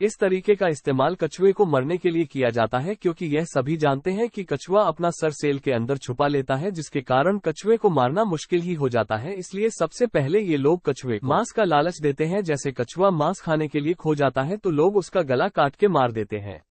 इस तरीके का इस्तेमाल कछुए को मरने के लिए किया जाता है क्योंकि यह सभी जानते हैं कि कछुआ अपना सर सेल के अंदर छुपा लेता है जिसके कारण कछुए को मारना मुश्किल ही हो जाता है इसलिए सबसे पहले ये लोग कछुए मांस का लालच देते हैं जैसे कछुआ मांस खाने के लिए खो जाता है तो लोग उसका गला काट के मार देते हैं